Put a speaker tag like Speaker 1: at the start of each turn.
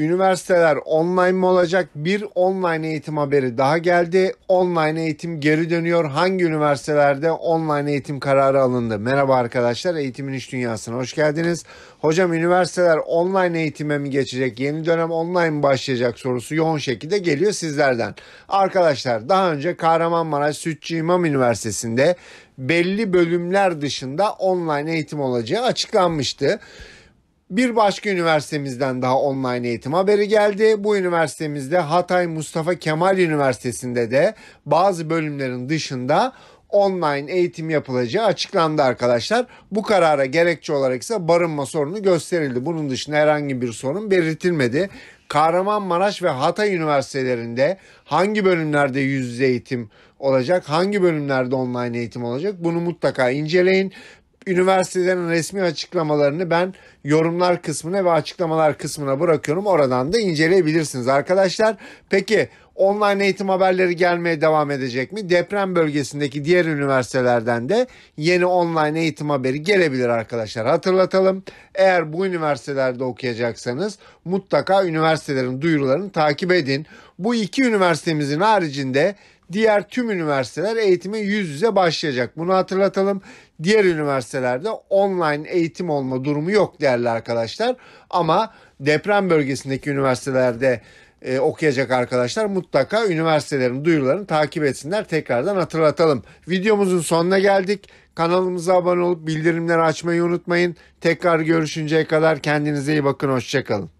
Speaker 1: Üniversiteler online mi olacak? Bir online eğitim haberi daha geldi. Online eğitim geri dönüyor. Hangi üniversitelerde online eğitim kararı alındı? Merhaba arkadaşlar. Eğitimin İş Dünyası'na hoş geldiniz. Hocam üniversiteler online eğitime mi geçecek? Yeni dönem online mi başlayacak sorusu yoğun şekilde geliyor sizlerden. Arkadaşlar daha önce Kahramanmaraş Sütçü İmam Üniversitesi'nde belli bölümler dışında online eğitim olacağı açıklanmıştı. Bir başka üniversitemizden daha online eğitim haberi geldi. Bu üniversitemizde Hatay Mustafa Kemal Üniversitesi'nde de bazı bölümlerin dışında online eğitim yapılacağı açıklandı arkadaşlar. Bu karara gerekçe olarak ise barınma sorunu gösterildi. Bunun dışında herhangi bir sorun belirtilmedi. Kahramanmaraş ve Hatay üniversitelerinde hangi bölümlerde yüz yüze eğitim olacak, hangi bölümlerde online eğitim olacak bunu mutlaka inceleyin üniversitelerin resmi açıklamalarını ben yorumlar kısmına ve açıklamalar kısmına bırakıyorum. Oradan da inceleyebilirsiniz arkadaşlar. Peki online eğitim haberleri gelmeye devam edecek mi? Deprem bölgesindeki diğer üniversitelerden de yeni online eğitim haberi gelebilir arkadaşlar. Hatırlatalım. Eğer bu üniversitelerde okuyacaksanız mutlaka üniversitelerin duyurularını takip edin. Bu iki üniversitemizin haricinde Diğer tüm üniversiteler eğitime yüz yüze başlayacak. Bunu hatırlatalım. Diğer üniversitelerde online eğitim olma durumu yok değerli arkadaşlar. Ama deprem bölgesindeki üniversitelerde e, okuyacak arkadaşlar mutlaka üniversitelerin duyurularını takip etsinler. Tekrardan hatırlatalım. Videomuzun sonuna geldik. Kanalımıza abone olup bildirimleri açmayı unutmayın. Tekrar görüşünceye kadar kendinize iyi bakın. Hoşçakalın.